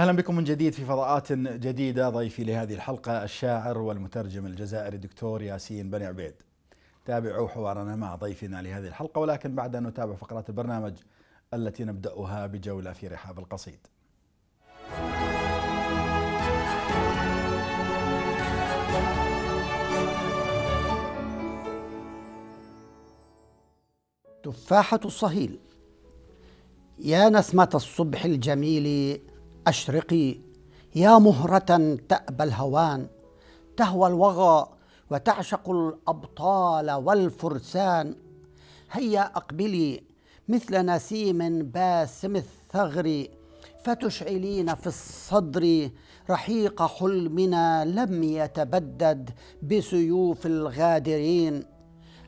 اهلا بكم من جديد في فضاءات جديده ضيفي لهذه الحلقه الشاعر والمترجم الجزائري الدكتور ياسين بن عبيد. تابعوا حوارنا مع ضيفنا لهذه الحلقه ولكن بعد ان نتابع فقرات البرنامج التي نبداها بجوله في رحاب القصيد. تفاحة الصهيل يا نسمة الصبح الجميل أشرقي يا مهرة تأبى الهوان تهوى الوغى وتعشق الأبطال والفرسان هيا أقبلي مثل نسيم باسم الثغر فتشعلين في الصدر رحيق حلمنا لم يتبدد بسيوف الغادرين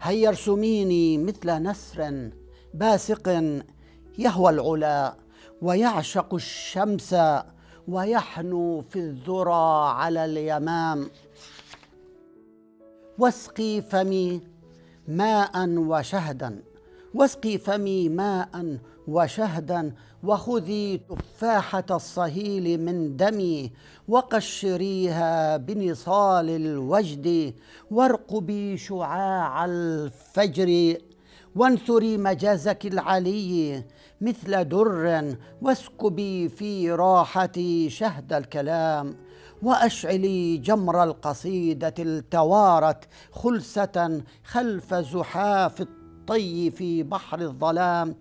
هيا ارسميني مثل نسر باسق يهوى العلا ويعشق الشمس ويحنو في الذرى على اليمام واسقي فمي ماء وشهدا واسقي فمي ماء وشهدا وخذي تفاحة الصهيل من دمي وقشريها بنصال الوجد وارقبي شعاع الفجر وانثري مجازك العلي مثل در واسكبي في راحتي شهد الكلام واشعلي جمر القصيده التوارت خلسه خلف زحاف الطي في بحر الظلام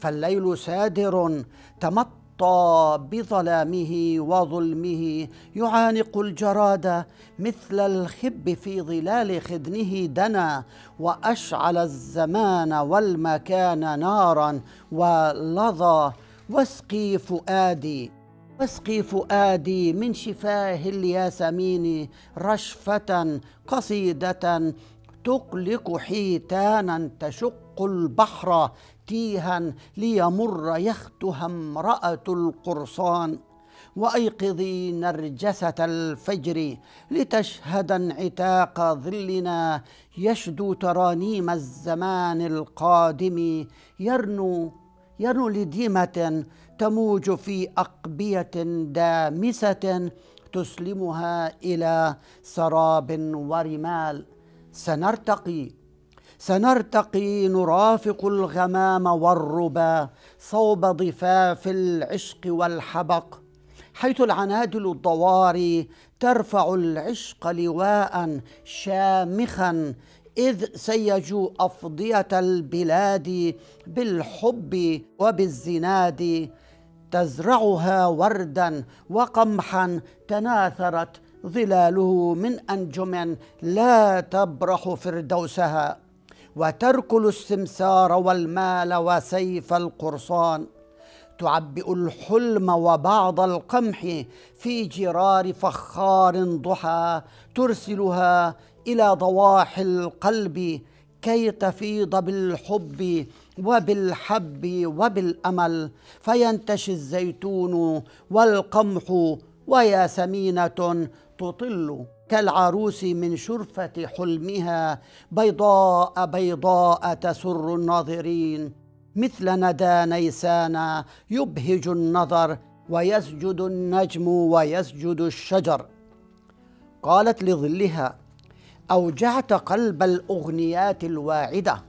فالليل سادر تمط يغطى بظلامه وظلمه يعانق الجراد مثل الخب في ظلال خدنه دنا واشعل الزمان والمكان نارا ولظى واسقي فؤادي واسقي فؤادي من شفاه الياسمين رشفه قصيده تقلق حيتانا تشق البحر تيها ليمر يختها امرأة القرصان وأيقظي نرجسة الفجر لتشهد انعتاق ظلنا يشدو ترانيم الزمان القادم يرنو يرنو لديمة تموج في أقبية دامسة تسلمها إلى سراب ورمال سنرتقي سنرتقي نرافق الغمام والربا صوب ضفاف العشق والحبق حيث العنادل الضواري ترفع العشق لواء شامخا إذ سيجوا أفضية البلاد بالحب وبالزناد تزرعها وردا وقمحا تناثرت ظلاله من أنجم لا تبرح فردوسها وتركل السمسار والمال وسيف القرصان تعبئ الحلم وبعض القمح في جرار فخار ضحى ترسلها الى ضواحي القلب كي تفيض بالحب وبالحب وبالامل فينتشي الزيتون والقمح وياسمينه تطل كالعروس من شرفة حلمها بيضاء بيضاء تسر الناظرين مثل ندى نيسان يبهج النظر ويسجد النجم ويسجد الشجر قالت لظلها أوجعت قلب الأغنيات الواعدة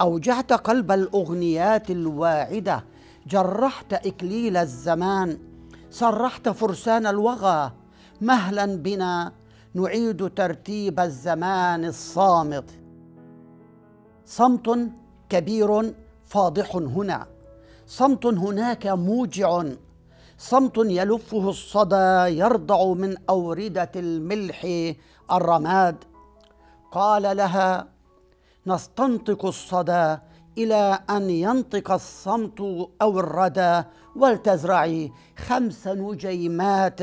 أوجعت قلب الأغنيات الواعدة جرحت إكليل الزمان سرحت فرسان الوغى مهلا بنا نعيد ترتيب الزمان الصامت صمت كبير فاضح هنا صمت هناك موجع صمت يلفه الصدى يرضع من اورده الملح الرماد قال لها نستنطق الصدى إلى أن ينطق الصمت أو الردى ولتزرعي خمس نجيمات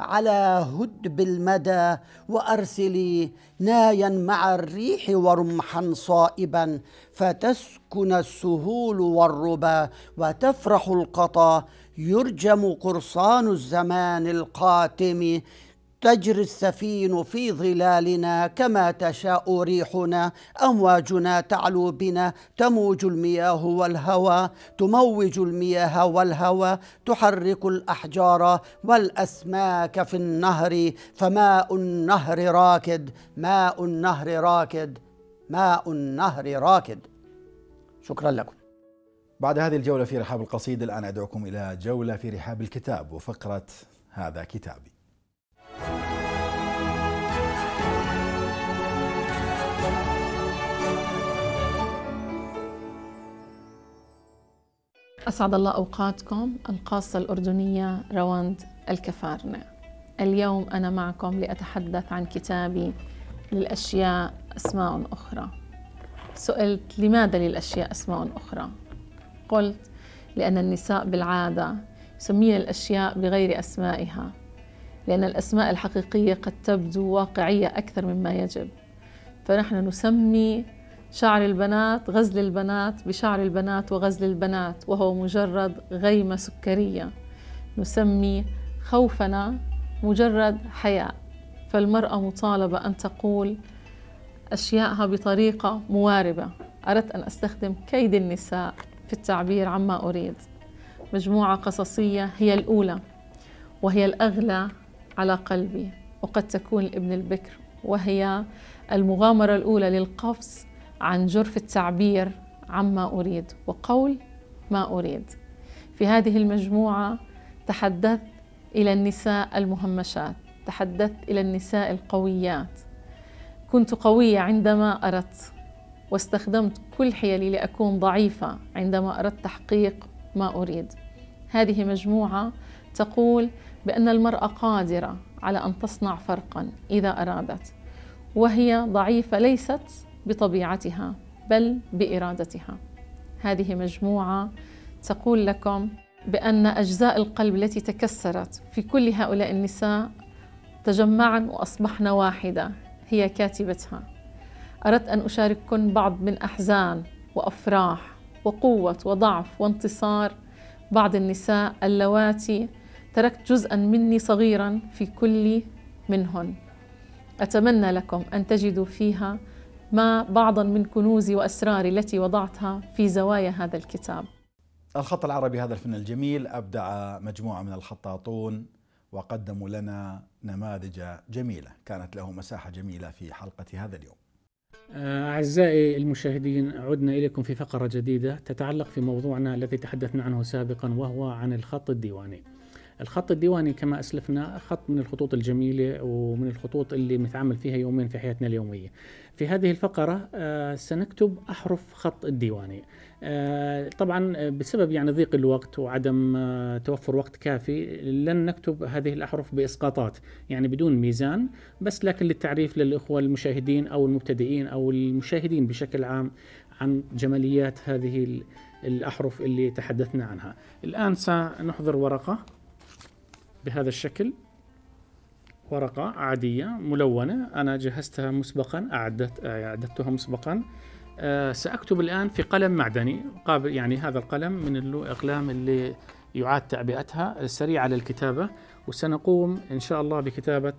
على هدب المدى وأرسلي نايا مع الريح ورمحا صائبا فتسكن السهول والربا وتفرح القطا يرجم قرصان الزمان القاتم تجري السفين في ظلالنا كما تشاء ريحنا امواجنا تعلو بنا تموج المياه والهوى تموج المياه والهوى تحرك الاحجار والاسماك في النهر فماء النهر راكد ماء النهر راكد ماء النهر راكد شكرا لكم بعد هذه الجولة في رحاب القصيدة الآن أدعوكم إلى جولة في رحاب الكتاب وفقرة هذا كتابي أسعد الله أوقاتكم القاصة الأردنية رواند الكفارنة اليوم أنا معكم لأتحدث عن كتابي للأشياء أسماء أخرى سئلت لماذا للأشياء أسماء أخرى؟ قلت لأن النساء بالعادة يسمين الأشياء بغير أسمائها لأن الأسماء الحقيقية قد تبدو واقعية أكثر مما يجب فنحن نسمي شعر البنات غزل البنات بشعر البنات وغزل البنات وهو مجرد غيمة سكرية نسمي خوفنا مجرد حياء فالمرأة مطالبة أن تقول أشياءها بطريقة مواربة أردت أن أستخدم كيد النساء في التعبير عما أريد مجموعة قصصية هي الأولى وهي الأغلى على قلبي وقد تكون لابن البكر وهي المغامرة الأولى للقفز عن جرف التعبير عما أريد وقول ما أريد في هذه المجموعة تحدثت إلى النساء المهمشات تحدثت إلى النساء القويات كنت قوية عندما أردت واستخدمت كل حيلي لأكون ضعيفة عندما أردت تحقيق ما أريد هذه مجموعة تقول بأن المرأة قادرة على أن تصنع فرقا إذا أرادت وهي ضعيفة ليست بطبيعتها بل بإرادتها هذه مجموعة تقول لكم بأن أجزاء القلب التي تكسرت في كل هؤلاء النساء تجمعن وأصبحن واحدة هي كاتبتها أردت أن أشارككم بعض من أحزان وأفراح وقوة وضعف وانتصار بعض النساء اللواتي تركت جزءا مني صغيرا في كل منهن أتمنى لكم أن تجدوا فيها ما بعضا من كنوزي وأسراري التي وضعتها في زوايا هذا الكتاب الخط العربي هذا الفن الجميل أبدع مجموعة من الخطاطون وقدموا لنا نماذج جميلة كانت له مساحة جميلة في حلقة هذا اليوم آه، أعزائي المشاهدين عدنا إليكم في فقرة جديدة تتعلق في موضوعنا الذي تحدثنا عنه سابقا وهو عن الخط الديواني الخط الديواني كما اسلفنا خط من الخطوط الجميله ومن الخطوط اللي بنتعامل فيها يوميا في حياتنا اليوميه. في هذه الفقره آه، سنكتب احرف خط الديواني. آه، طبعا آه، بسبب يعني ضيق الوقت وعدم توفر وقت كافي لن نكتب هذه الاحرف باسقاطات، يعني بدون ميزان، بس لكن للتعريف للاخوه المشاهدين او المبتدئين او المشاهدين بشكل عام عن جماليات هذه الاحرف اللي تحدثنا عنها. الان سنحضر ورقه بهذا الشكل ورقة عادية ملونة أنا جهزتها مسبقا أعدت أعددتها مسبقا أه سأكتب الآن في قلم معدني قابل يعني هذا القلم من الأقلام اللي يعاد تعبئتها سريعة للكتابة وسنقوم إن شاء الله بكتابة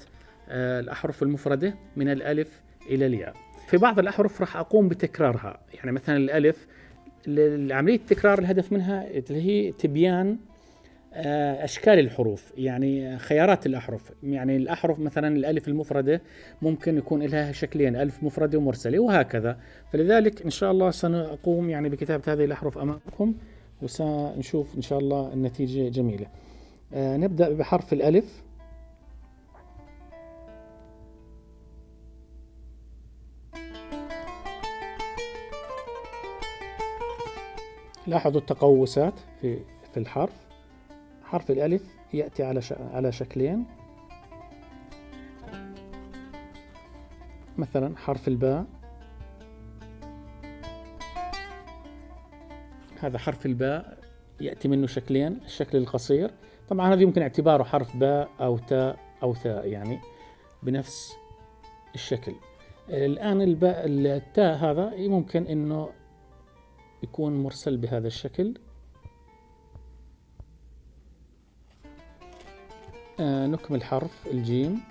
أه الأحرف المفردة من الألف إلى الياء في بعض الأحرف راح أقوم بتكرارها يعني مثلا الألف عملية التكرار الهدف منها اللي هي تبيان آه، اشكال الحروف يعني خيارات الاحرف يعني الاحرف مثلا الالف المفرده ممكن يكون لها شكلين الف مفرده ومرسله وهكذا فلذلك ان شاء الله سنقوم يعني بكتابه هذه الاحرف امامكم وسنشوف ان شاء الله النتيجه جميله آه نبدا بحرف الالف لاحظوا التقوسات في في الحرف حرف الألف يأتي على على شكلين مثلا حرف الباء هذا حرف الباء يأتي منه شكلين الشكل القصير طبعا هذا يمكن اعتباره حرف باء أو تاء أو ثاء يعني بنفس الشكل الآن الباء التاء هذا ممكن أنه يكون مرسل بهذا الشكل آه، نكمل حرف الجيم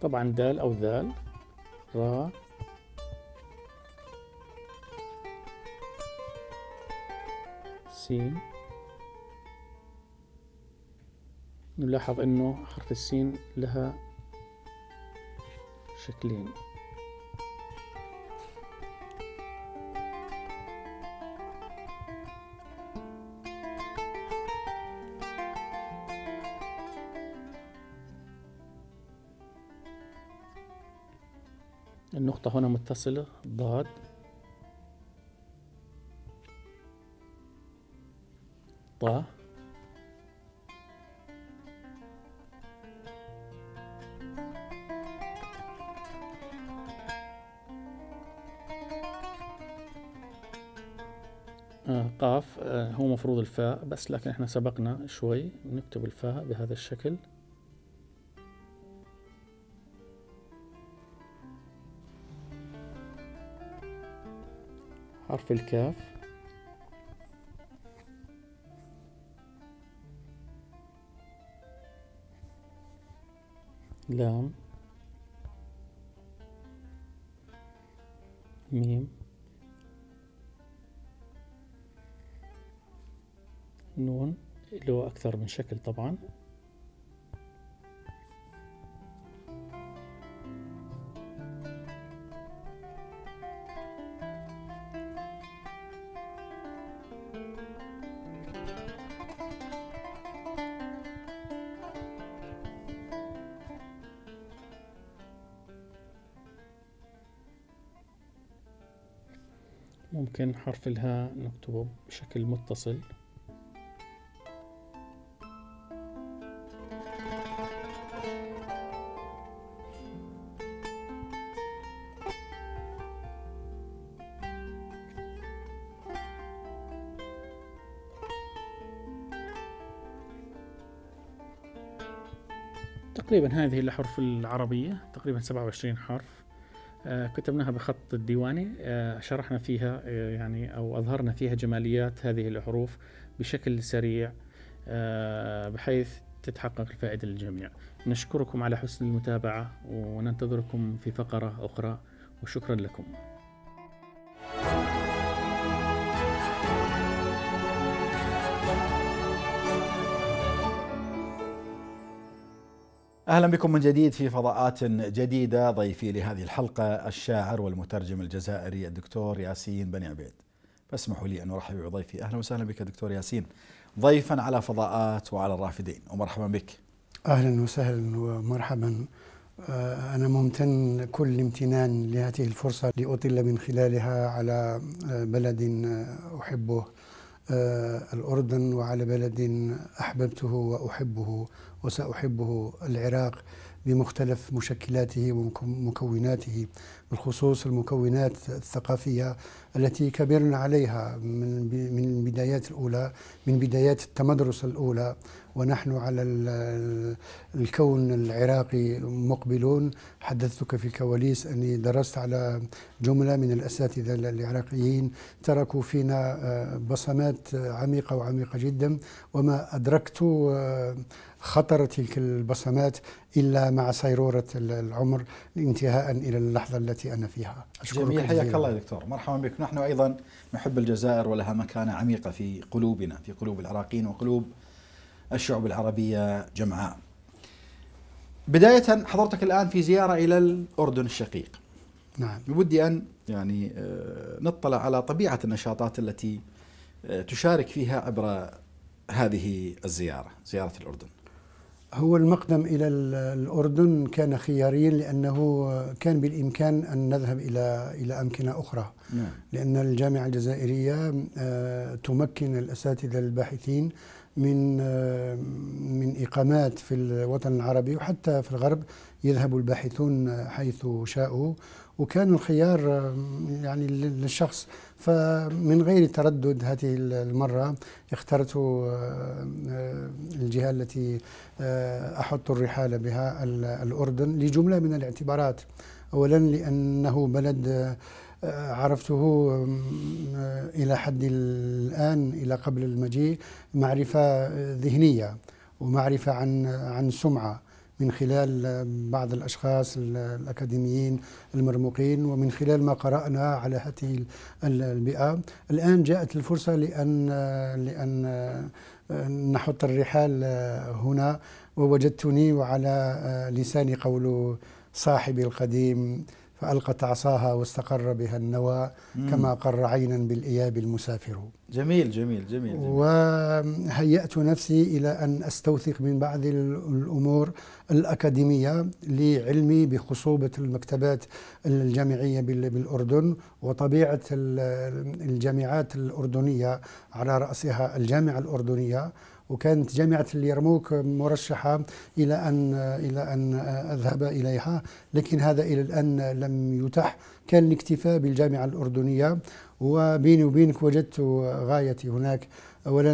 طبعا دال أو ذال را سين نلاحظ أنه حرف السين لها شكلين النقطة هنا متصلة ضاد طه آه، قاف آه، هو مفروض الفاء بس لكن احنا سبقنا شوي نكتب الفاء بهذا الشكل حرف الكاف لام له أكثر من شكل طبعا ممكن حرف الهاء نكتبه بشكل متصل تقريبا هذه الأحرف العربية تقريبا 27 حرف آه، كتبناها بخط الديواني آه، شرحنا فيها آه، يعني أو أظهرنا فيها جماليات هذه الحروف بشكل سريع بحيث تتحقق الفائدة للجميع نشكركم على حسن المتابعة وننتظركم في فقرة أخرى وشكرا لكم اهلا بكم من جديد في فضاءات جديده ضيفي لهذه الحلقه الشاعر والمترجم الجزائري الدكتور ياسين بني عبيد. فاسمحوا لي ان ارحب بضيفي اهلا وسهلا بك دكتور ياسين ضيفا على فضاءات وعلى الرافدين ومرحبا بك. اهلا وسهلا ومرحبا آه، أنا ممتن كل امتنان لهذه الفرصة لأطل من خلالها على آه، بلد آه، أحبه آه، الأردن وعلى بلد أحببته وأحبه وسأحبه العراق بمختلف مشكلاته ومكوناته بالخصوص المكونات الثقافية التي كبرنا عليها من من البدايات الأولى من بدايات التمدرس الأولى ونحن على الكون العراقي مقبلون حدثتك في الكواليس أني درست على جملة من الأساتذة العراقيين تركوا فينا آه، بصمات عميقة وعميقة جدا وما أدركت آه، خطر تلك البصمات إلا مع سيرورة العمر انتهاء إلى اللحظة التي أنا فيها أشكرك جميل حياك الله يا دكتور مرحبا بك نحن أيضا نحب الجزائر ولها مكانة عميقة في قلوبنا في قلوب العراقيين وقلوب الشعوب العربية جمعاء بداية حضرتك الآن في زيارة إلى الأردن الشقيق نعم بودي أن يعني آه، نطلع على طبيعة النشاطات التي آه، تشارك فيها عبر هذه الزيارة زيارة الأردن هو المقدم إلى الأردن كان خياريا لأنه كان بالإمكان أن نذهب إلى إلى أمكنة أخرى نعم. لأن الجامعة الجزائرية آه، تمكن الأساتذة الباحثين من آه، من إقامات في الوطن العربي وحتى في الغرب يذهب الباحثون حيث شاءوا وكان الخيار آه، يعني للشخص فمن غير تردد هذه المرة اخترت آه، آه، الجهة التي آه، أحط الرحال بها الأردن لجملة من الاعتبارات أولا لأنه بلد عرفته إلى حد الآن إلى قبل المجيء معرفة ذهنية ومعرفة عن عن سمعة من خلال بعض الأشخاص الأكاديميين المرموقين ومن خلال ما قرأنا على هذه البيئة الآن جاءت الفرصة لأن لأن نحط الرحال هنا ووجدتني وعلى لساني قول صاحبي القديم فألقت عصاها واستقر بها النوى كما قر عينا بالإياب المسافر جميل جميل جميل, جميل. وهيأت نفسي إلى أن أستوثق من بعض الأمور الأكاديمية لعلمي بخصوبة المكتبات الجامعية بالأردن وطبيعة الجامعات الأردنية على رأسها الجامعة الأردنية وكانت جامعة اليرموك مرشحة إلى أن إلى أن أذهب إليها لكن هذا إلى الآن لم يتح كان الاكتفاء بالجامعة الأردنية وبيني وبينك وجدت غايتي هناك أولا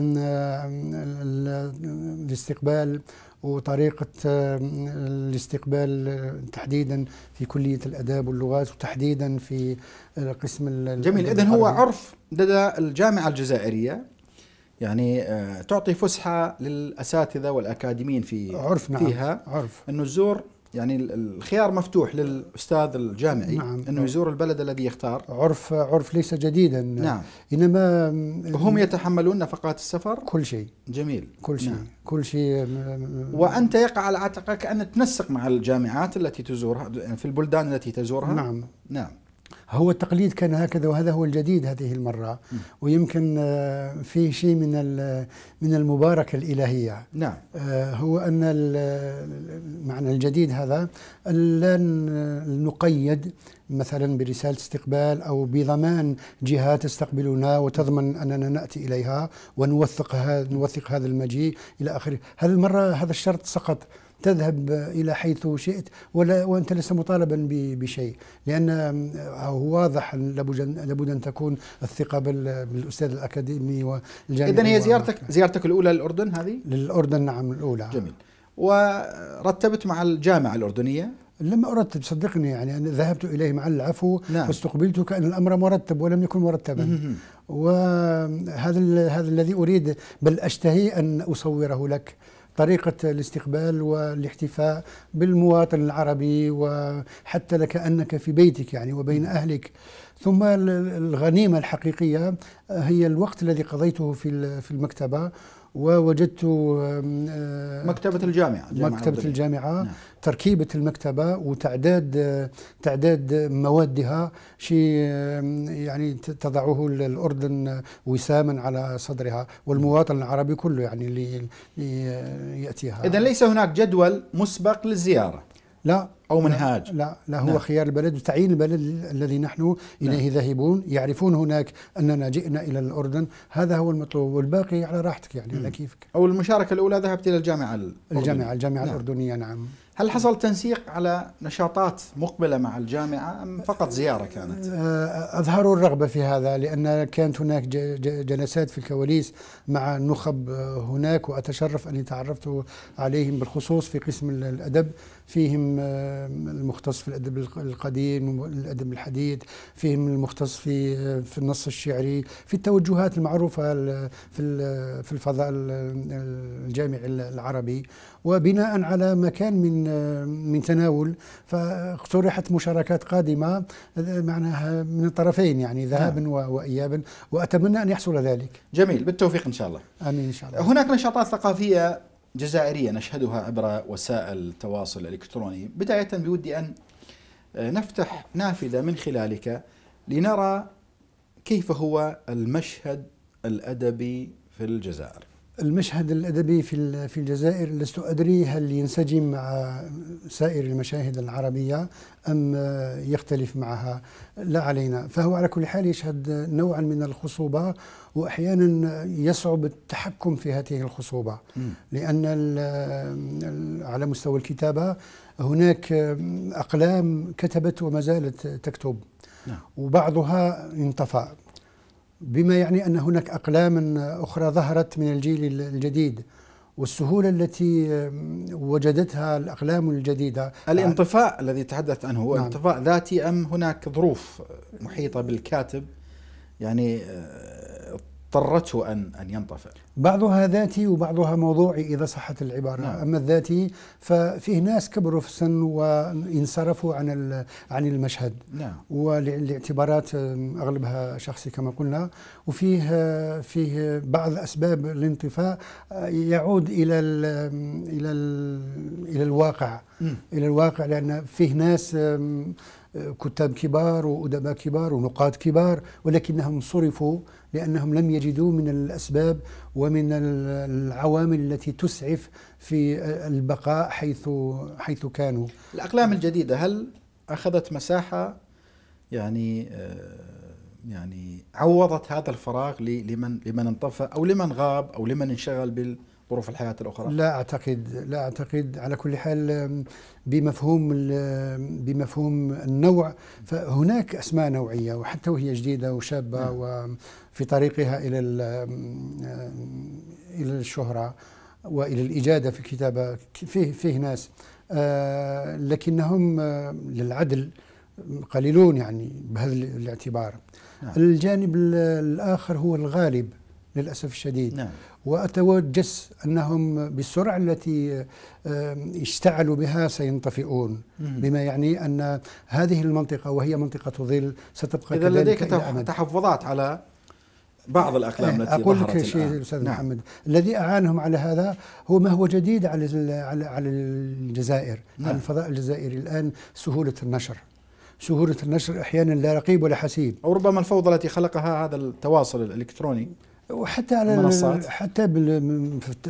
الاستقبال وطريقة الاستقبال تحديدا في كلية الأداب واللغات وتحديدا في قسم جميل إذا هو عرف لدى الجامعة الجزائرية يعني آه، تعطي فسحه للاساتذه والاكاديميين في عرف نعم فيها عرف انه الزور يعني الخيار مفتوح للاستاذ الجامعي نعم،, نعم انه يزور البلد الذي يختار عرف عرف ليس جديدا نعم انما هم يتحملون نفقات السفر كل شيء جميل كل شيء نعم. كل شيء وانت يقع على عاتقك ان تنسق مع الجامعات التي تزورها في البلدان التي تزورها نعم نعم هو التقليد كان هكذا وهذا هو الجديد هذه المرة ويمكن آه، فيه شيء من من المباركة الإلهية نعم آه، هو أن المعنى الجديد هذا لا نقيد مثلا برسالة استقبال أو بضمان جهة تستقبلنا وتضمن أننا نأتي إليها ونوثق هذا نوثق هذا المجيء إلى آخره هذه المرة هذا الشرط سقط تذهب إلى حيث شئت ولا وأنت لست مطالبا بشيء لأن هو واضح لابد أن تكون الثقة بالأستاذ الأكاديمي والجامعي إذا هي زيارتك زيارتك الأولى للأردن هذه؟ للأردن نعم الأولى جميل ورتبت مع الجامعة الأردنية لم أرتب صدقني يعني أنا ذهبت إليه مع العفو نعم. واستقبلت كأن الأمر مرتب ولم يكن مرتبا وهذا هذا الذي أريد بل أشتهي أن أصوره لك طريقة الاستقبال والاحتفاء بالمواطن العربي وحتى لكأنك في بيتك يعني وبين أهلك ثم الغنيمة الحقيقية هي الوقت الذي قضيته في المكتبة ووجدت آه، مكتبة الجامعة مكتبة الجامعة نعم. تركيبة المكتبة وتعداد آه، تعداد موادها شيء يعني تضعه الأردن وساما على صدرها والمواطن العربي كله يعني اللي آه، يأتيها إذا ليس هناك جدول مسبق للزيارة لا أو منهاج لا لا هو نعم. خيار البلد وتعيين البلد الذي نحن إليه نعم. ذاهبون يعرفون هناك أننا جئنا إلى الأردن هذا هو المطلوب والباقي على راحتك يعني على كيفك أو المشاركة الأولى ذهبت إلى الجامعة الأردنية الجامعة الجامعة نعم. الأردنية نعم هل حصل تنسيق على نشاطات مقبلة مع الجامعة أم فقط زيارة كانت؟ آه، أظهروا الرغبة في هذا لأن كانت هناك جلسات في الكواليس مع النخب آه، هناك وأتشرف أني تعرفت عليهم بالخصوص في قسم الأدب فيهم آه، المختص في الأدب القديم والأدب الحديث فيهم المختص في آه، في النص الشعري في التوجهات المعروفة في في الفضاء الجامعي العربي وبناء على مكان من آه، من تناول فاقترحت مشاركات قادمة معناها من الطرفين يعني ذهابا نعم. وإيابا وأتمنى أن يحصل ذلك جميل بالتوفيق إن شاء الله آمين إن شاء الله هناك نشاطات ثقافية جزائرية نشهدها عبر وسائل التواصل الإلكتروني بداية بودي أن آه، نفتح نافذة من خلالك لنرى كيف هو المشهد الأدبي في الجزائر المشهد الأدبي في في الجزائر لست أدري هل ينسجم مع سائر المشاهد العربية أم يختلف معها لا علينا فهو على كل حال يشهد نوعا من الخصوبة وأحيانا يصعب التحكم في هذه الخصوبة لأن على مستوى الكتابة هناك أقلام كتبت وما زالت تكتب نعم. وبعضها انطفأ بما يعني أن هناك أقلام أخرى ظهرت من الجيل الجديد والسهولة التي وجدتها الأقلام الجديدة الانطفاء الذي تحدث عنه هو نعم. انطفاء ذاتي أم هناك ظروف محيطة بالكاتب يعني آه، اضطرته أن أن ينطفئ بعضها ذاتي وبعضها موضوعي إذا صحت العبارة نعم. أما الذاتي ففيه ناس كبروا في السن وانصرفوا عن عن المشهد نعم. ولاعتبارات أغلبها شخصي كما قلنا وفيه فيه بعض أسباب الانطفاء يعود إلى الـ إلى الـ إلى الواقع م. إلى الواقع لأن فيه ناس كتاب كبار وأدباء كبار ونقاد كبار ولكنهم صرفوا لأنهم لم يجدوا من الأسباب ومن العوامل التي تسعف في البقاء حيث حيث كانوا الأقلام الجديدة هل أخذت مساحة يعني آه، يعني عوضت هذا الفراغ لمن لمن انطفى او لمن غاب او لمن انشغل بال ظروف الحياة الأخرى لا أعتقد لا أعتقد على كل حال بمفهوم بمفهوم النوع فهناك أسماء نوعية وحتى وهي جديدة وشابة نعم. و في طريقها إلى إلى الشهرة وإلى الإجادة في الكتابة فيه, فيه ناس آه، لكنهم آه، للعدل قليلون يعني بهذا الاعتبار نعم. الجانب الآخر هو الغالب للأسف الشديد نعم. وأتوجس أنهم بالسرعة التي آه، اشتعلوا بها سينطفئون مم. بما يعني أن هذه المنطقة وهي منطقة ظل ستبقى إذا لديك تحفظات على بعض الاقلام إيه، التي اقول لك شيء استاذ نعم. محمد الذي اعانهم على هذا هو ما هو جديد على على الجزائر نعم. على الفضاء الجزائري الان سهوله النشر سهولة النشر أحيانا لا رقيب ولا حسيب أو ربما الفوضى التي خلقها هذا التواصل الإلكتروني وحتى على المنصات حتى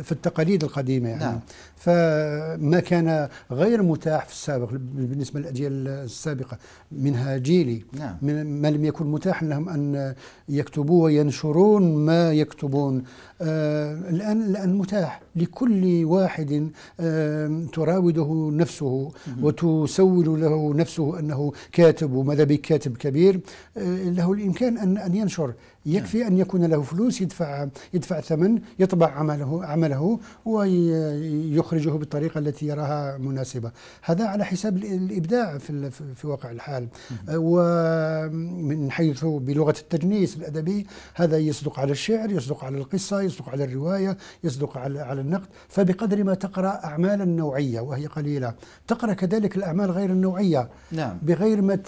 في التقاليد القديمه يعني نعم. فما كان غير متاح في السابق بالنسبه للاجيال السابقه منها جيلي نعم. من ما لم يكن متاحا لهم ان يكتبوا وينشرون ما يكتبون آه الان الان متاح لكل واحد آه تراوده نفسه وتسول له نفسه انه كاتب وماذا بك كاتب كبير آه له الامكان ان ان ينشر يكفي أن يكون له فلوس يدفع يدفع ثمن يطبع عمله عمله ويخرجه بالطريقة التي يراها مناسبة هذا على حساب الإبداع في, في واقع الحال ومن حيث بلغة التجنيس الأدبي هذا يصدق على الشعر يصدق على القصة يصدق على الرواية يصدق على, على النقد فبقدر ما تقرأ أعمالا نوعية وهي قليلة تقرأ كذلك الأعمال غير النوعية نعم. بغير ما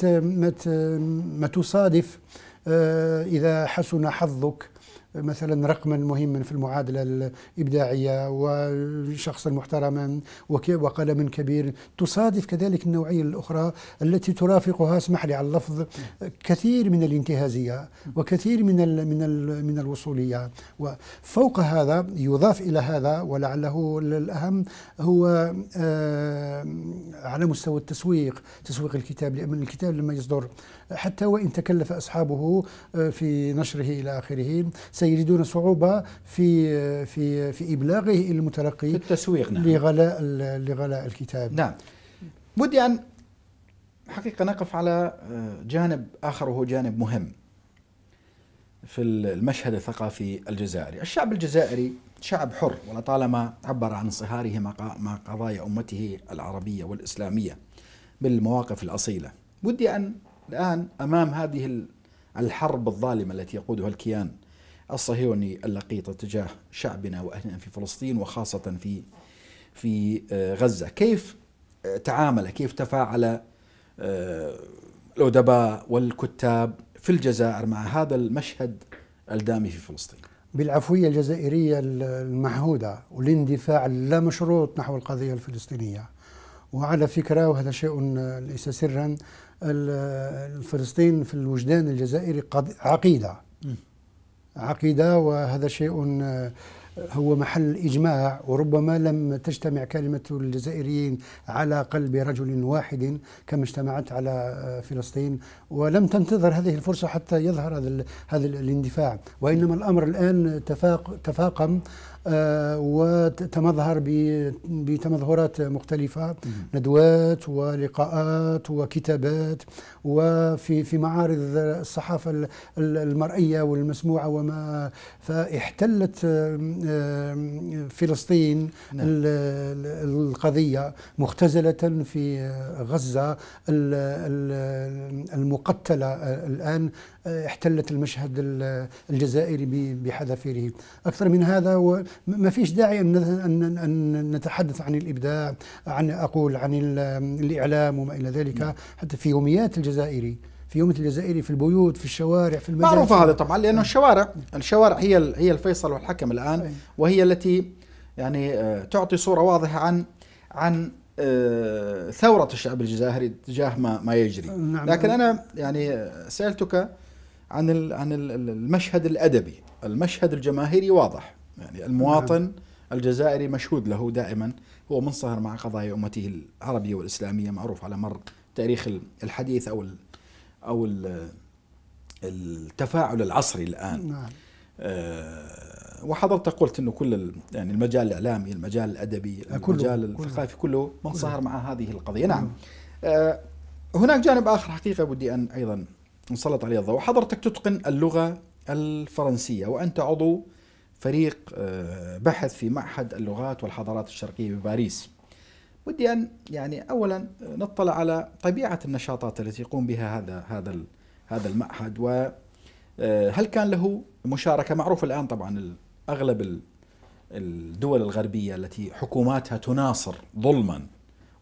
ما تصادف آه، إذا حسن حظك مثلا رقما مهما في المعادلة الإبداعية وشخصا محترما وقلم كبير تصادف كذلك النوعية الأخرى التي ترافقها اسمح لي على اللفظ كثير من الانتهازية وكثير من الـ من الـ من الوصولية وفوق هذا يضاف إلى هذا ولعله الأهم هو آه، على مستوى التسويق تسويق الكتاب لأن الكتاب لما يصدر حتى وإن تكلف أصحابه آه، في نشره إلى آخره سيجدون صعوبة في آه، في آه، في إبلاغه إلى المتلقي في التسويق نعم لغلاء لغلاء الكتاب نعم بدي أن حقيقة نقف على جانب آخر وهو جانب مهم في المشهد الثقافي الجزائري الشعب الجزائري شعب حر ولطالما عبر عن انصهاره مع قضايا أمته العربية والإسلامية بالمواقف الأصيلة ودي أن الآن أمام هذه الحرب الظالمة التي يقودها الكيان الصهيوني اللقيط تجاه شعبنا وأهلنا في فلسطين وخاصة في في آه، غزة كيف آه، تعامل كيف تفاعل آه، الأدباء والكتاب في الجزائر مع هذا المشهد الدامي في فلسطين بالعفوية الجزائرية المعهودة والاندفاع اللامشروط نحو القضية الفلسطينية وعلى فكرة وهذا شيء ليس سرا الفلسطين في الوجدان الجزائري عقيدة عقيدة وهذا شيء آه، هو محل إجماع وربما لم تجتمع كلمة الجزائريين على قلب رجل واحد كما اجتمعت على آه، فلسطين ولم تنتظر هذه الفرصة حتى يظهر هذا هذا الاندفاع وإنما الأمر الآن تفاقم آه، وتتمظهر بتمظهرات مختلفة ندوات ولقاءات وكتابات وفي في معارض الصحافة المرئية والمسموعة وما فاحتلت آه، آه، فلسطين نعم. القضية مختزلة في غزة المقتلة الآن احتلت المشهد الجزائري بحذافيره أكثر من هذا ما فيش داعي أن نتحدث عن الإبداع عن أقول عن الإعلام وما إلى ذلك نعم. حتى في يوميات الجزائري في يومية الجزائري في البيوت في الشوارع في المدارس معروف هذا طبعا لأنه نعم. الشوارع الشوارع هي هي الفيصل والحكم الآن وهي التي يعني آه، تعطي صورة واضحة عن عن آه، ثورة الشعب الجزائري تجاه ما, ما يجري نعم لكن أنا يعني آه، سألتك عن عن المشهد الادبي، المشهد الجماهيري واضح، يعني المواطن الجزائري مشهود له دائما هو منصهر مع قضايا امته العربيه والاسلاميه معروف على مر تاريخ الحديث او او التفاعل العصري الان. نعم. آه، وحضرتك قلت انه كل يعني المجال الاعلامي، المجال الادبي، آه، المجال الثقافي كله منصهر مع هذه القضيه، نعم. آه، هناك جانب اخر حقيقه بدي ان ايضا نسلط عليه الضوء حضرتك تتقن اللغة الفرنسية وأنت عضو فريق آه، بحث في معهد اللغات والحضارات الشرقية بباريس ودي أن يعني أولا نطلع على طبيعة النشاطات التي يقوم بها هذا هذا هذا المعهد وهل آه، كان له مشاركة معروف الآن طبعا أغلب الدول الغربية التي حكوماتها تناصر ظلما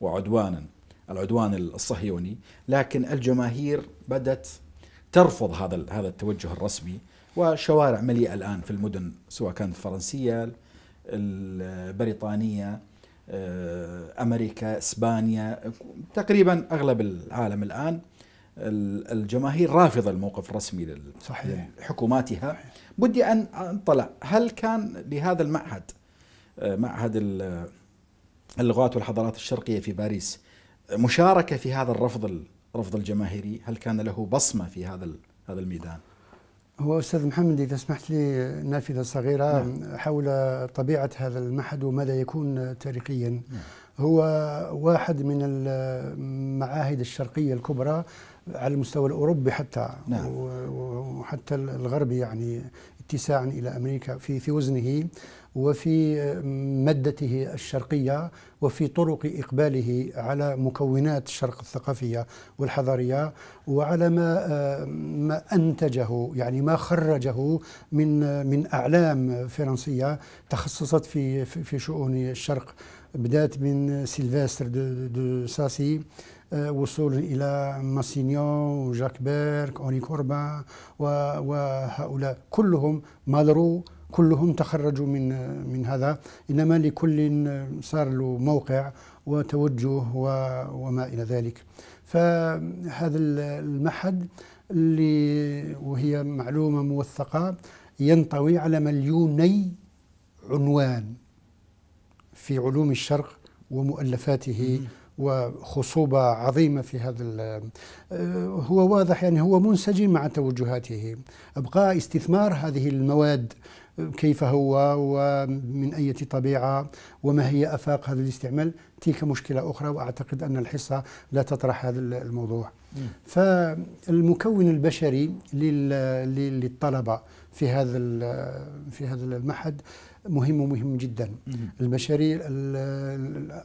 وعدوانا العدوان الصهيوني لكن الجماهير بدت ترفض هذا هذا التوجه الرسمي وشوارع مليئه الان في المدن سواء كانت الفرنسيه البريطانيه آه، امريكا اسبانيا تقريبا اغلب العالم الان الجماهير رافضه الموقف الرسمي صحيح. لحكوماتها بدي ان اطلع هل كان لهذا المعهد آه، معهد اللغات والحضارات الشرقيه في باريس مشاركه في هذا الرفض رفض الجماهيري هل كان له بصمة في هذا هذا الميدان هو أستاذ محمد إذا سمحت لي نافذة صغيرة نعم. حول طبيعة هذا المعهد وماذا يكون تاريخيا نعم. هو واحد من المعاهد الشرقية الكبرى على المستوى الأوروبي حتى نعم. وحتى الغربي يعني اتساعا إلى أمريكا في في وزنه وفي آه، مادته الشرقية وفي طرق إقباله على مكونات الشرق الثقافية والحضارية وعلى ما آه، ما أنتجه يعني ما خرجه من آه، من أعلام فرنسية تخصصت في في شؤون الشرق بدأت من سيلفستر دو, دو ساسي وصول الى ماسينيون وجاك بيرك اوني كوربان وهؤلاء كلهم مالرو كلهم تخرجوا من من هذا انما لكل صار له موقع وتوجه وما الى ذلك فهذا المعهد اللي وهي معلومه موثقه ينطوي على مليوني عنوان في علوم الشرق ومؤلفاته وخصوبة عظيمة في هذا آه، هو واضح يعني هو منسجم مع توجهاته أبقى استثمار هذه المواد كيف هو ومن أي طبيعة وما هي أفاق هذا الاستعمال تلك مشكلة أخرى وأعتقد أن الحصة لا تطرح هذا الموضوع فالمكون البشري للطلبة في هذا في هذا المعهد مهم ومهم جدا المشاريع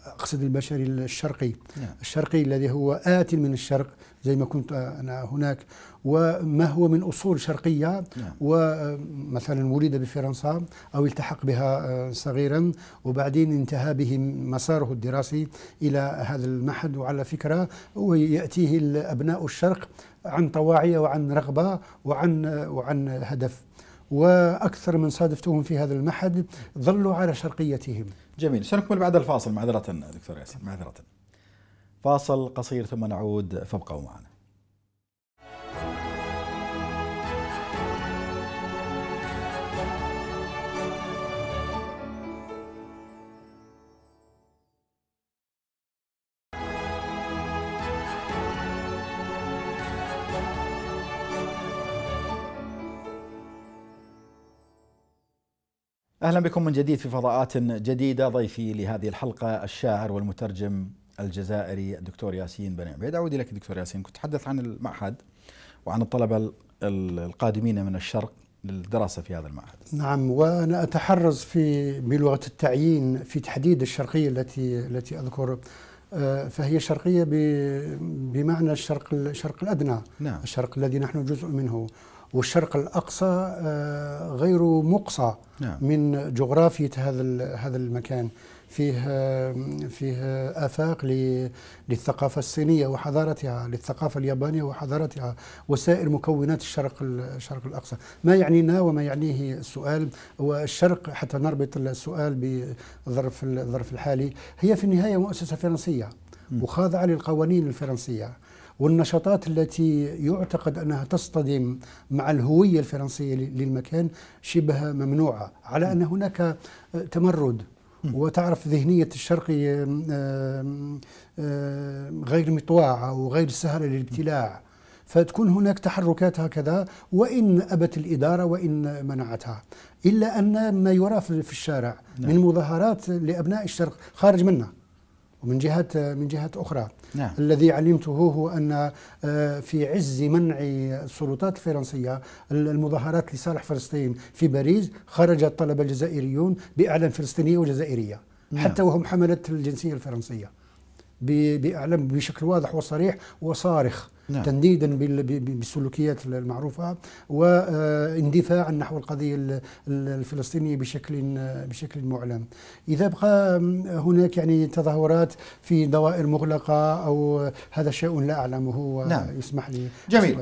اقصد المشاريع الشرقي نعم. الشرقي الذي هو ات من الشرق زي ما كنت انا هناك وما هو من اصول شرقيه نعم. ومثلا ولد بفرنسا او التحق بها آه، صغيرا وبعدين انتهى به مساره الدراسي الى هذا المعهد وعلى فكره هو ياتيه ابناء الشرق عن طواعيه وعن رغبه وعن آه، وعن هدف وأكثر من صادفتهم في هذا المعهد ظلوا على شرقيتهم جميل سنكمل بعد الفاصل معذرة دكتور ياسين معذرة فاصل قصير ثم نعود فابقوا معنا اهلا بكم من جديد في فضاءات جديده ضيفي لهذه الحلقه الشاعر والمترجم الجزائري الدكتور ياسين بن عبيد اعود اليك دكتور ياسين كنت تتحدث عن المعهد وعن الطلبه القادمين من الشرق للدراسه في هذا المعهد. نعم وانا اتحرز في بلغه التعيين في تحديد الشرقيه التي التي اذكر فهي شرقية بمعنى الشرق الشرق الأدنى نعم. الشرق الذي نحن جزء منه والشرق الأقصى آه، غير مقصى نعم. من جغرافية هذا هذا المكان فيه فيه آفاق للثقافة الصينية وحضارتها للثقافة اليابانية وحضارتها وسائر مكونات الشرق الشرق الأقصى ما يعنينا وما يعنيه السؤال والشرق حتى نربط السؤال بظرف الظرف الحالي هي في النهاية مؤسسة فرنسية وخاضعة للقوانين الفرنسية والنشاطات التي يعتقد انها تصطدم مع الهويه الفرنسيه للمكان شبه ممنوعه على ان هناك تمرد وتعرف ذهنية الشرقي غير مطواعة وغير سهلة للابتلاع فتكون هناك تحركات هكذا وإن أبت الإدارة وإن منعتها إلا أن ما يرى في الشارع نعم. من مظاهرات لأبناء الشرق خارج منا ومن جهة من جهة أخرى نعم. الذي علمته هو أن آه، في عز منع السلطات الفرنسية المظاهرات لصالح فلسطين في باريس خرج الطلبة الجزائريون بأعلام فلسطينية وجزائرية نعم. حتى وهم حملت الجنسية الفرنسية بأعلام بشكل واضح وصريح وصارخ نعم. تنديدا بالسلوكيات المعروفة واندفاعا نحو القضية الفلسطينية بشكل بشكل معلن إذا بقى هناك يعني تظاهرات في دوائر مغلقة أو هذا شيء لا أعلمه نعم. ويسمح نعم. لي جميل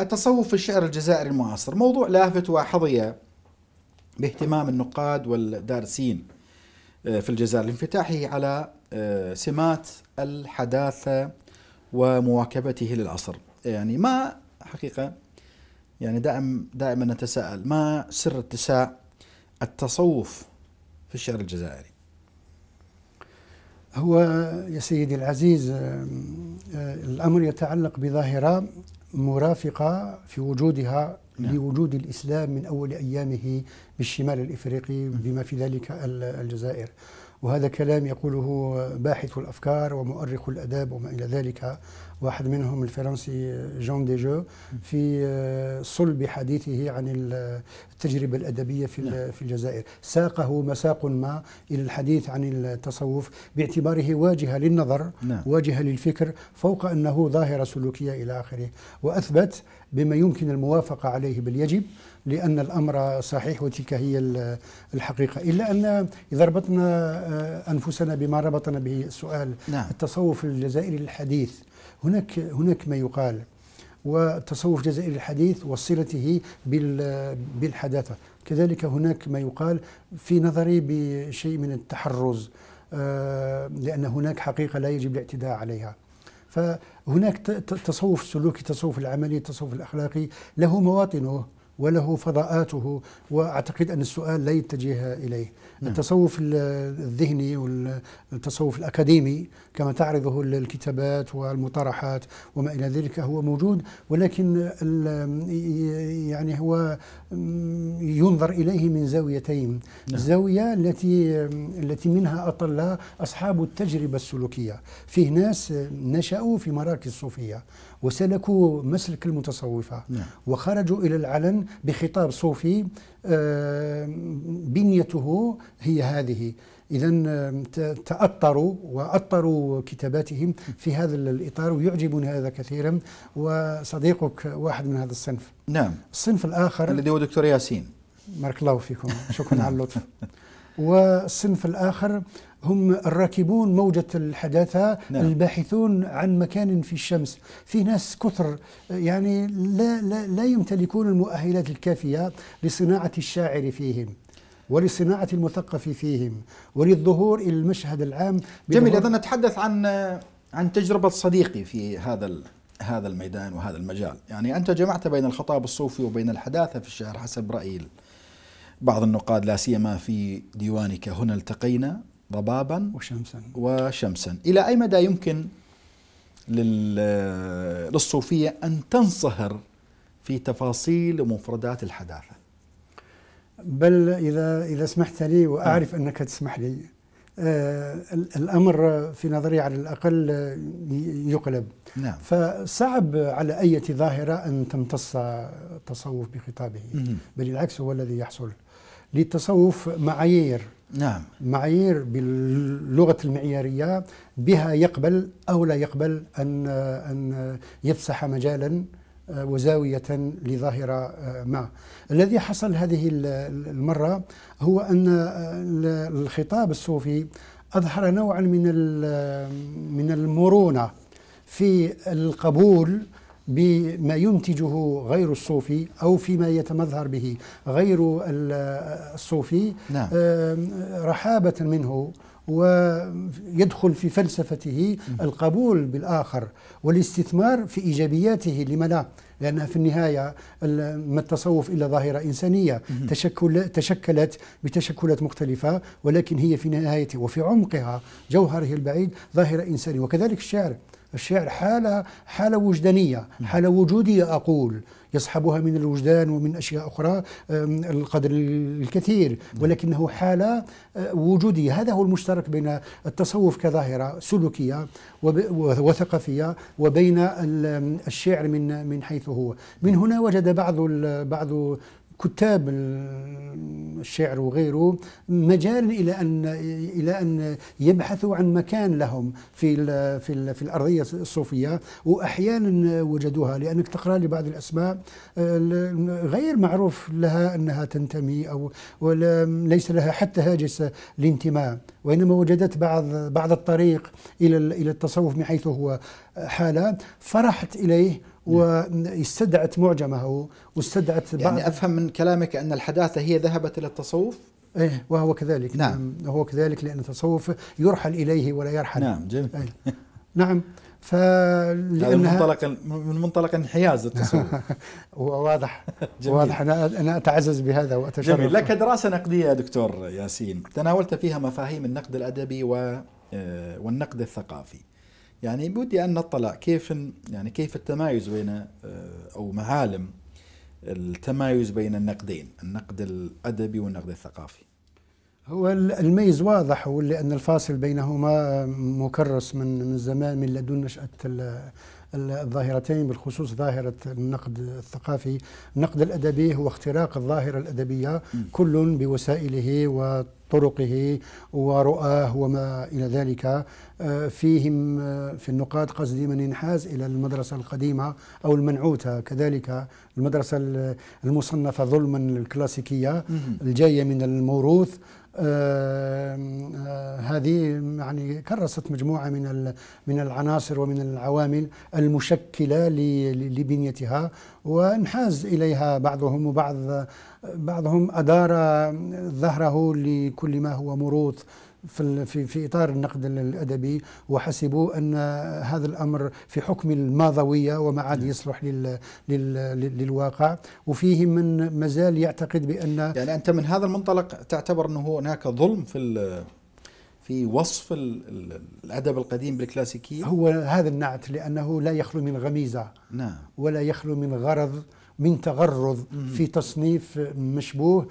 التصوف في الشعر الجزائري المعاصر موضوع لافت وحظي باهتمام النقاد والدارسين آه، في الجزائر لانفتاحه على آه، سمات الحداثة ومواكبته للعصر يعني ما حقيقة يعني دائم دائما نتساءل ما سر اتساع التصوف في الشعر الجزائري هو يا سيدي العزيز آه، الأمر يتعلق بظاهرة مرافقة في وجودها نعم. لوجود الإسلام من أول أيامه بالشمال الإفريقي بما في ذلك الجزائر وهذا كلام يقوله باحث الافكار ومؤرخ الاداب وما الى ذلك واحد منهم الفرنسي جون ديجو في صلب حديثه عن التجربه الادبيه في نعم. في الجزائر ساقه مساق ما الى الحديث عن التصوف باعتباره واجهه للنظر نعم. واجهه للفكر فوق انه ظاهره سلوكيه الى اخره واثبت بما يمكن الموافقه عليه بل يجب لأن الأمر صحيح وتلك هي الحقيقة إلا أن إذا ربطنا آه، أنفسنا بما ربطنا به السؤال نعم. التصوف الجزائري الحديث هناك هناك ما يقال والتصوف الجزائري الحديث وصلته بالحداثة كذلك هناك ما يقال في نظري بشيء من التحرز آه، لأن هناك حقيقة لا يجب الاعتداء عليها فهناك التصوف السلوكي التصوف العملي التصوف الأخلاقي له مواطنه وله فضاءاته واعتقد ان السؤال لا يتجه اليه. نعم. التصوف الذهني والتصوف الاكاديمي كما تعرضه الكتابات والمطرحات وما الى ذلك هو موجود ولكن يعني هو ينظر اليه من زاويتين. نعم. الزاويه التي التي منها اطل اصحاب التجربه السلوكيه، فيه ناس نشأوا في مراكز صوفيه وسلكوا مسلك المتصوفة نعم. وخرجوا إلى العلن بخطاب صوفي آه، بنيته هي هذه إذا تأطروا وأطروا كتاباتهم في هذا الإطار ويعجبني هذا كثيرا وصديقك واحد من هذا الصنف نعم الصنف الآخر الذي هو دكتور ياسين بارك الله فيكم شكرا على اللطف والصنف الآخر هم الراكبون موجة الحداثة نعم. الباحثون عن مكان في الشمس في ناس كثر يعني لا, لا, لا يمتلكون المؤهلات الكافية لصناعة الشاعر فيهم ولصناعة المثقف فيهم وللظهور إلى المشهد العام جميل إذا نتحدث عن عن تجربة صديقي في هذا هذا الميدان وهذا المجال يعني أنت جمعت بين الخطاب الصوفي وبين الحداثة في الشعر حسب رأي بعض النقاد لا سيما في ديوانك هنا التقينا ضبابا وشمسا وشمسا إلى أي مدى يمكن للصوفية أن تنصهر في تفاصيل ومفردات الحداثة بل إذا إذا سمحت لي وأعرف نعم. أنك تسمح لي آه الأمر في نظري على الأقل يقلب نعم. فصعب على أي ظاهرة أن تمتص التصوف بخطابه بل العكس هو الذي يحصل للتصوف معايير نعم معايير باللغه المعياريه بها يقبل او لا يقبل ان ان يفسح مجالا آه، وزاويه لظاهره آه، ما. الذي حصل هذه المره هو ان آه، الخطاب الصوفي اظهر نوعا من من المرونه في القبول بما ينتجه غير الصوفي أو فيما يتمظهر به غير الصوفي نعم. رحابة منه ويدخل في فلسفته القبول بالآخر والاستثمار في إيجابياته لما لا لأنها في النهاية ما التصوف إلا ظاهرة إنسانية تشكل تشكلت بتشكلات مختلفة ولكن هي في نهايته وفي عمقها جوهره البعيد ظاهرة إنسانية وكذلك الشعر الشعر حالة حالة وجدانية حالة وجودية أقول يصحبها من الوجدان ومن أشياء أخرى القدر الكثير ولكنه حالة آه، وجودية هذا هو المشترك بين التصوف كظاهرة سلوكية وثقافية وبين الشعر من من حيث هو من هنا وجد بعض بعض كتاب الشعر وغيره مجال الى ان الى ان يبحثوا عن مكان لهم في الـ في الـ في الارضيه الصوفيه واحيانا وجدوها لانك تقرا لبعض الاسماء غير معروف لها انها تنتمي او ولا ليس لها حتى هاجس الانتماء وانما وجدت بعض بعض الطريق الى الى التصوف من حيث هو حاله فرحت اليه واستدعت معجمه واستدعت يعني بعض يعني أفهم من كلامك أن الحداثة هي ذهبت إلى التصوف ايه وهو كذلك نعم هو كذلك لان التصوف يرحل اليه ولا يرحل نعم جميل أيه نعم من منطلق من منطلق انحياز التصوف واضح جميل. واضح انا انا اتعزز بهذا واتشرف جميل لك دراسه نقديه يا دكتور ياسين تناولت فيها مفاهيم النقد الادبي و آه، والنقد الثقافي يعني بودي ان نطلع كيف يعني كيف التمايز بين آه، او معالم التمايز بين النقدين النقد الادبي والنقد الثقافي هو الميز واضح لان الفاصل بينهما مكرس من من زمان من لدن نشاه الظاهرتين بالخصوص ظاهرة النقد الثقافي النقد الأدبي هو اختراق الظاهرة الأدبية كل بوسائله و طرقه ورؤاه وما إلى ذلك آه، فيهم آه، في النقاد قصدي من ينحاز إلى المدرسة القديمة أو المنعوتة كذلك المدرسة المصنفة ظلما الكلاسيكية الجاية من الموروث آه، هذه يعني كرست مجموعه من من العناصر ومن العوامل المشكله لبنيتها وانحاز اليها بعضهم وبعض بعضهم ادار ظهره لكل ما هو مروث في في في اطار النقد الادبي وحسبوا ان هذا الامر في حكم الماضويه وما عاد نعم. يصلح لل لل للواقع وفيه من مازال يعتقد بان يعني انت من هذا المنطلق تعتبر انه هناك ظلم في في وصف الادب القديم بالكلاسيكيه هو هذا النعت لانه لا يخلو من غميزه نعم ولا يخلو من غرض من تغرض في تصنيف مشبوه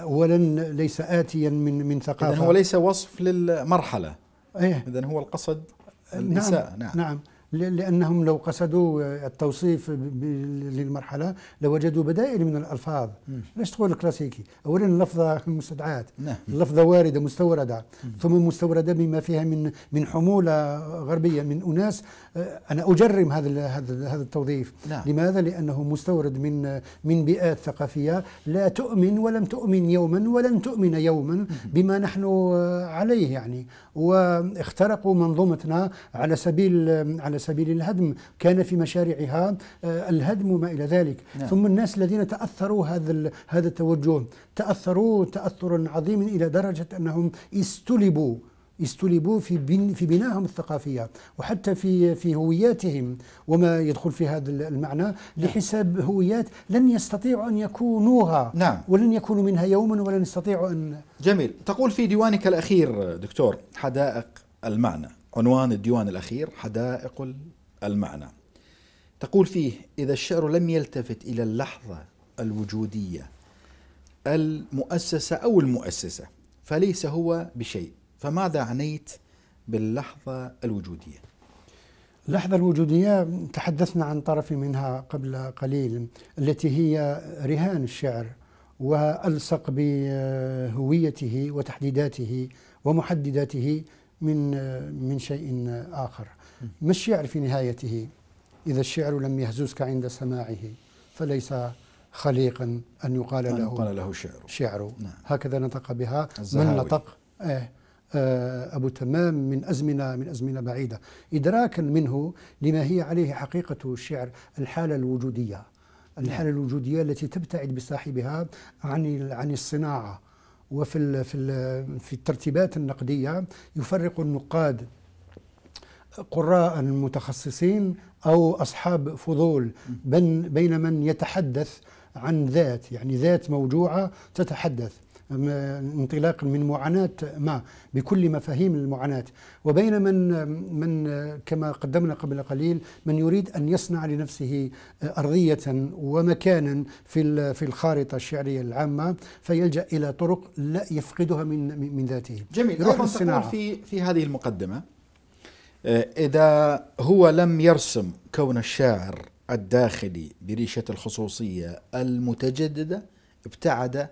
اولا آه، ليس اتيا من من ثقافه هو ليس وصف للمرحله ايه اذا هو القصد نعم، النساء نعم, نعم. نعم. لأنهم لو قصدوا التوصيف للمرحلة لوجدوا بدائل من الألفاظ ليش تقول الكلاسيكي أولا اللفظة مستدعاه اللفظة نعم. واردة مستوردة ثم مستوردة بما فيها من من حمولة غربية من أناس أنا أجرم هذا هذا هذا التوظيف نعم. لماذا؟ لأنه مستورد من من بيئات ثقافية لا تؤمن ولم تؤمن يوما ولن تؤمن يوما بما نحن آه، عليه يعني واخترقوا منظومتنا على سبيل على على سبيل الهدم كان في مشاريعها آه، الهدم وما إلى ذلك نعم. ثم الناس الذين تأثروا هذا هذا التوجه تأثروا تأثرا عظيما إلى درجة أنهم استلبوا استلبوا في بن في بناهم الثقافيه وحتى في في هوياتهم وما يدخل في هذا المعنى نعم. لحساب هويات لن يستطيعوا ان يكونوها نعم. ولن يكونوا منها يوما ولن يستطيعوا ان جميل تقول في ديوانك الاخير دكتور حدائق المعنى عنوان الديوان الأخير حدائق المعنى تقول فيه إذا الشعر لم يلتفت إلى اللحظة الوجودية المؤسسة أو المؤسسة فليس هو بشيء فماذا عنيت باللحظة الوجودية؟ اللحظة الوجودية تحدثنا عن طرف منها قبل قليل التي هي رهان الشعر والصق بهويته وتحديداته ومحدداته من من شيء آخر ما الشعر في نهايته إذا الشعر لم يهززك عند سماعه فليس خليقا أن يقال أن له, يقال له شعر, شعر. نعم. هكذا نطق بها الزهاوي. من نطق إيه. آه أبو تمام من أزمنة من أزمنة بعيدة إدراكا منه لما هي عليه حقيقة الشعر الحالة الوجودية الحالة نعم. الوجودية التي تبتعد بصاحبها عن عن الصناعة وفي في في الترتيبات النقديه يفرق النقاد قراء متخصصين او اصحاب فضول بين من يتحدث عن ذات يعني ذات موجوعه تتحدث انطلاقا من معاناة ما بكل مفاهيم المعاناة وبين من من كما قدمنا قبل قليل من يريد أن يصنع لنفسه آه، أرضية ومكانا في في الخارطة الشعرية العامة فيلجأ إلى طرق لا يفقدها من من ذاته جميل يروح الصناعة في في هذه المقدمة آه، إذا هو لم يرسم كون الشاعر الداخلي بريشة الخصوصية المتجددة ابتعد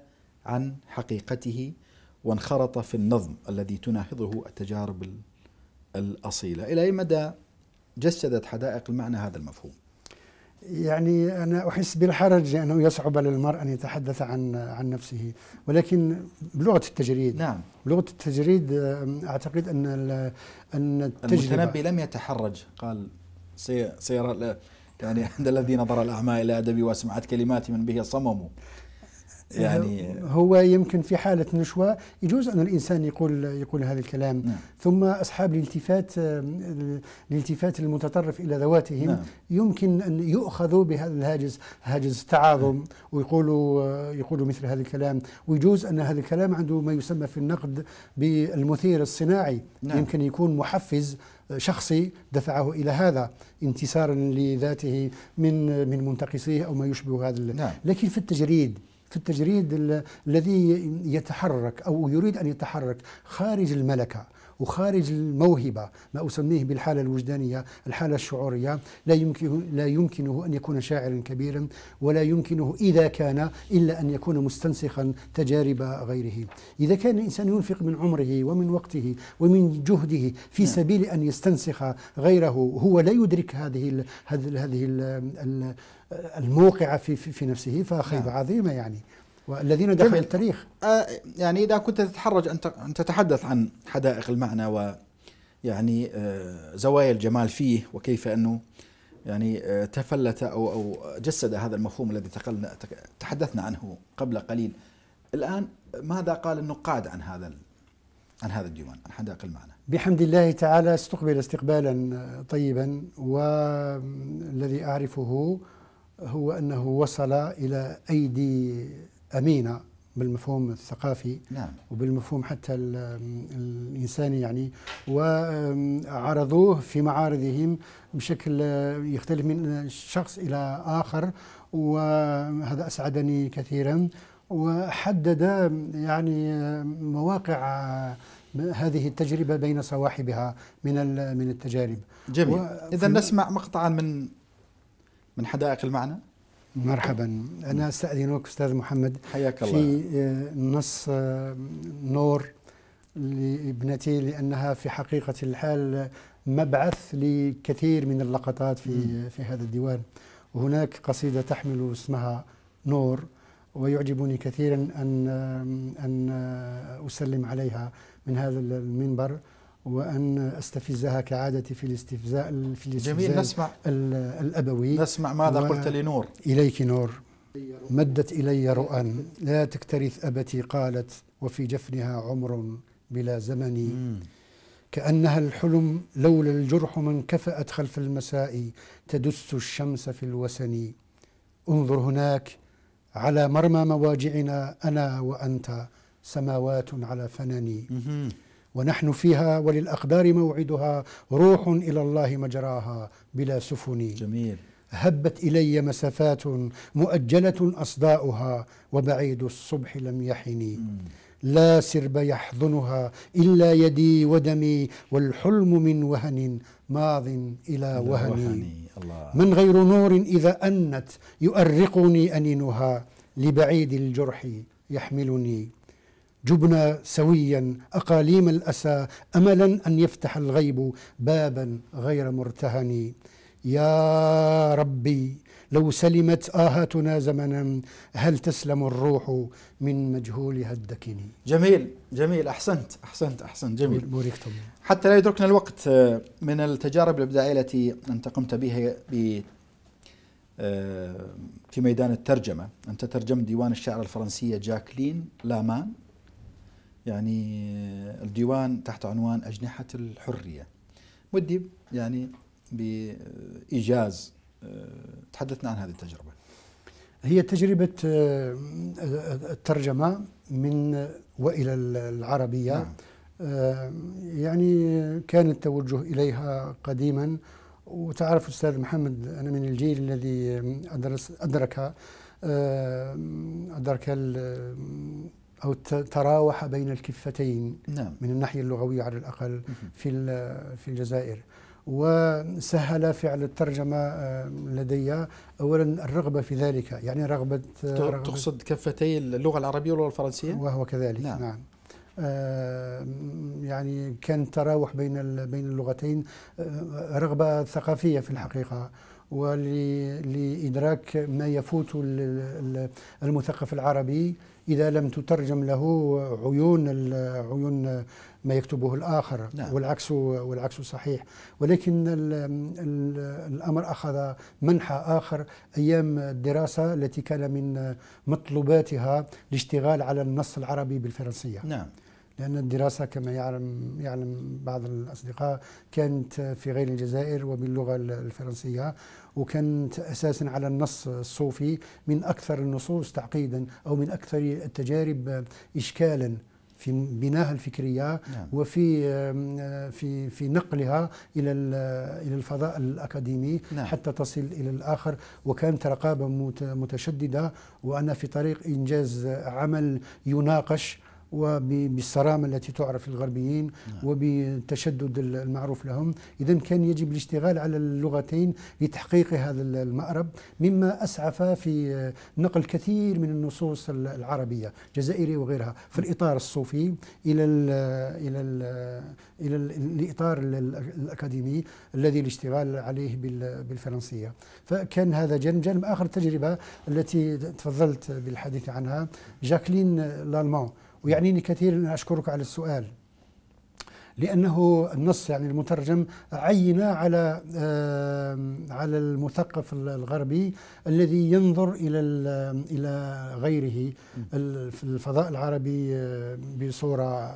عن حقيقته وانخرط في النظم الذي تناهضه التجارب الأصيلة إلى أي مدى جسدت حدائق المعنى هذا المفهوم يعني أنا أحس بالحرج لأنه يصعب للمرء أن يتحدث عن عن نفسه ولكن بلغة التجريد نعم بلغة التجريد أعتقد أن أن التجربة المتنبي لم يتحرج قال سيرى يعني عند الذي نظر الأعمى إلى أدبي وسمعت كلماتي من به صمموا يعني هو يمكن في حالة نشوة يجوز أن الإنسان يقول يقول هذا الكلام نعم. ثم أصحاب الالتفات الالتفات المتطرف إلى ذواتهم نعم. يمكن أن يؤخذوا بهذا الهاجس هاجس التعاظم نعم. ويقولوا يقولوا مثل هذا الكلام ويجوز أن هذا الكلام عنده ما يسمى في النقد بالمثير الصناعي نعم. يمكن يكون محفز شخصي دفعه الى هذا انتصارا لذاته من من منتقصيه او ما يشبه هذا نعم. لكن في التجريد في التجريد الذي يتحرك أو يريد أن يتحرك خارج الملكة وخارج الموهبة ما أسميه بالحالة الوجدانية الحالة الشعورية لا يمكن لا يمكنه أن يكون شاعرا كبيرا ولا يمكنه إذا كان إلا أن يكون مستنسخا تجارب غيره إذا كان الإنسان ينفق من عمره ومن وقته ومن جهده في نعم. سبيل أن يستنسخ غيره هو لا يدرك هذه الـ هذه الـ هذه ال الموقعة في في نفسه فخيبة نعم. عظيمة يعني والذين دخلوا التاريخ آه يعني إذا كنت تتحرج أن تتحدث عن حدائق المعنى و يعني آه زوايا الجمال فيه وكيف أنه يعني آه تفلت أو أو جسد هذا المفهوم الذي تحدثنا عنه قبل قليل الآن ماذا قال النقاد عن هذا عن هذا الديوان عن حدائق المعنى بحمد الله تعالى استقبل استقبالا آه، طيبا والذي أعرفه هو أنه وصل إلى أيدي أمينة بالمفهوم الثقافي نعم. وبالمفهوم حتى الإنساني يعني وعرضوه في معارضهم بشكل يختلف من شخص إلى آخر وهذا أسعدني كثيرا وحدد يعني مواقع هذه التجربة بين صواحبها من من التجارب جميل إذا نسمع مقطعا من من حدائق المعنى مرحبا أنا أستأذنك أستاذ محمد حياك الله في آه، نص آه، نور لابنتي لأنها في حقيقة الحال مبعث لكثير من اللقطات في, في هذا الديوان وهناك قصيدة تحمل اسمها نور ويعجبني كثيرا أن, أن آه، أسلم عليها من هذا المنبر وأن أستفزها كعادتي في الاستفزاء في الاستفزاء جميل نسمع الأبوي نسمع ماذا قلت لنور إليك نور مدت إلي رؤى لا تكترث أبتي قالت وفي جفنها عمر بلا زمن كأنها الحلم لولا الجرح من كفأت خلف المساء تدس الشمس في الوسن انظر هناك على مرمى مواجعنا أنا وأنت سماوات على فنن ونحن فيها وللأقدار موعدها روح إلى الله مجراها بلا سفن جميل هبت إلي مسافات مؤجلة أصداؤها وبعيد الصبح لم يحني لا سرب يحضنها إلا يدي ودمي والحلم من وهن ماض إلى وهني, الله. من غير نور إذا أنت يؤرقني أنينها لبعيد الجرح يحملني جبنا سويا اقاليم الاسى املا ان يفتح الغيب بابا غير مرتهن يا ربي لو سلمت آهاتنا زمنا هل تسلم الروح من مجهولها الدكن جميل جميل أحسنت أحسنت أحسنت جميل بوريك طبعا. حتى لا يدركنا الوقت آه، من التجارب الإبداعية التي أنت قمت بها آه، في ميدان الترجمة أنت ترجمت ديوان الشعر الفرنسية جاكلين لامان يعني الديوان تحت عنوان أجنحة الحرية ودي يعني بإيجاز آه، تحدثنا عن هذه التجربة هي تجربة آه، الترجمة من وإلى العربية نعم. آه، يعني كان التوجه إليها قديما وتعرف أستاذ محمد أنا من الجيل الذي أدرس أدرك أدرك أو تراوح بين الكفتين نعم. من الناحية اللغوية على الأقل في في الجزائر وسهل فعل الترجمة آه، لدي أولا الرغبة في ذلك يعني آه، رغبة, تقصد كفتي اللغة العربية واللغة الفرنسية؟ وهو كذلك نعم, نعم. آه، يعني كان تراوح بين بين اللغتين رغبة ثقافية في الحقيقة ولإدراك ما يفوت المثقف العربي إذا لم تترجم له عيون عيون ما يكتبه الآخر نعم. والعكس والعكس صحيح ولكن الـ الـ الأمر أخذ منحى آخر أيام الدراسة التي كان من مطلوباتها الاشتغال على النص العربي بالفرنسية نعم لأن الدراسة كما يعلم يعلم بعض الأصدقاء كانت في غير الجزائر وباللغة الفرنسية وكانت أساسا على النص الصوفي من أكثر النصوص تعقيدا أو من أكثر التجارب إشكالا في بناها الفكريه نعم. وفي في في نقلها الى الى الفضاء الاكاديمي نعم. حتى تصل الى الاخر وكانت رقابه متشدده وانا في طريق انجاز عمل يناقش وبالصرامة التي تعرف الغربيين نعم. وبتشدد المعروف لهم إذا كان يجب الاشتغال على اللغتين لتحقيق هذا المأرب مما أسعف في نقل كثير من النصوص العربية الجزائرية وغيرها في نعم. الإطار الصوفي إلى الـ إلى الـ إلى ال الإطار الأكاديمي الذي الاشتغال عليه بالفرنسية فكان هذا جانب جانب آخر التجربة التي تفضلت بالحديث عنها جاكلين لالمان ويعنيني كثير أن أشكرك على السؤال لانه النص يعني المترجم عين على على المثقف الغربي الذي ينظر الى الى غيره في الفضاء العربي آه، بصوره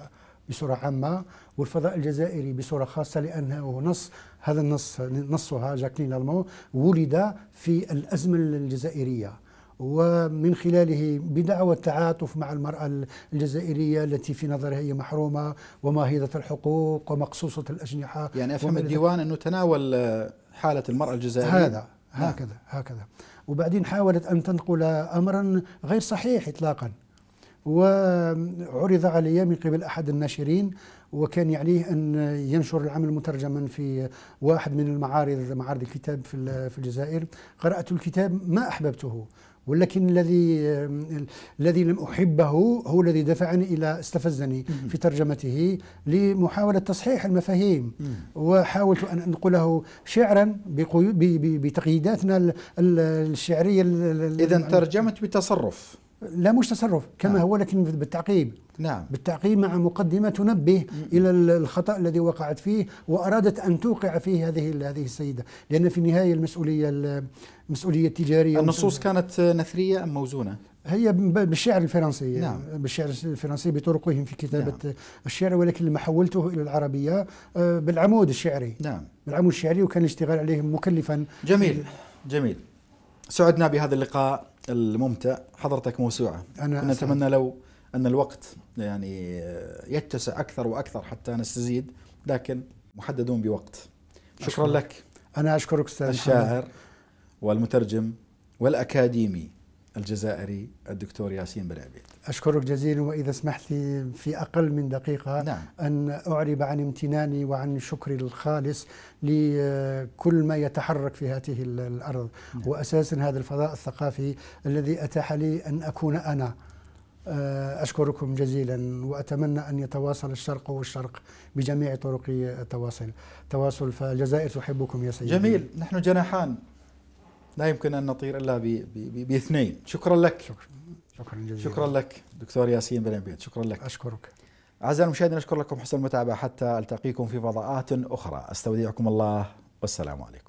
بصوره عامه والفضاء الجزائري بصوره خاصه لانه نص هذا النص نصها جاكلين لالمو ولد في الازمه الجزائريه ومن خلاله بدعوى التعاطف مع المرأة الجزائرية التي في نظرها هي محرومة وماهضة الحقوق ومقصوصة الأجنحة يعني أفهم الديوان أنه تناول حالة المرأة الجزائرية هذا نعم. هكذا هكذا وبعدين حاولت أن تنقل أمرا غير صحيح إطلاقا وعرض علي من قبل أحد الناشرين وكان يعنيه أن ينشر العمل مترجما في واحد من المعارض معارض الكتاب في الجزائر قرأت الكتاب ما أحببته ولكن الذي الذي لم احبه هو الذي دفعني الى استفزني في ترجمته لمحاوله تصحيح المفاهيم وحاولت ان انقله شعرا بتقييداتنا الشعريه اذا ترجمت بتصرف لا مش تصرف كما نعم. هو لكن بالتعقيب نعم بالتعقيب مع مقدمة تنبه إلى الخطأ الذي وقعت فيه وأرادت أن توقع فيه هذه هذه السيدة لأن في النهاية المسؤولية المسؤولية التجارية النصوص كانت نثرية أم موزونة؟ هي بالشعر الفرنسي نعم. بالشعر الفرنسي بطرقهم في كتابة نعم. الشعر ولكن لما حولته إلى العربية آه، بالعمود الشعري نعم بالعمود الشعري وكان الاشتغال عليه مكلفا جميل جميل سعدنا بهذا اللقاء الممتع حضرتك موسوعة أنا نتمنى لو أن الوقت يعني يتسع أكثر وأكثر حتى نستزيد لكن محددون بوقت شكرا أشكرك. لك أنا أشكرك أستاذ الشاعر والمترجم والأكاديمي الجزائري الدكتور ياسين بن عبيد أشكرك جزيلا وإذا سمحت لي في أقل من دقيقة نعم. أن أعرب عن امتناني وعن شكري الخالص لكل ما يتحرك في هذه الأرض نعم. وأساسا هذا الفضاء الثقافي الذي أتاح لي أن أكون أنا آه، أشكركم جزيلا وأتمنى أن يتواصل الشرق والشرق بجميع طرق التواصل تواصل فالجزائر تحبكم يا سيدي جميل نحن جناحان لا يمكن ان نطير الا باثنين شكرا لك شكرا شكرا جزيلا شكرا لك دكتور ياسين بن عبيد شكرا لك اشكرك اعزائي المشاهدين اشكر لكم حسن المتابعه حتى التقيكم في فضاءات اخرى استودعكم الله والسلام عليكم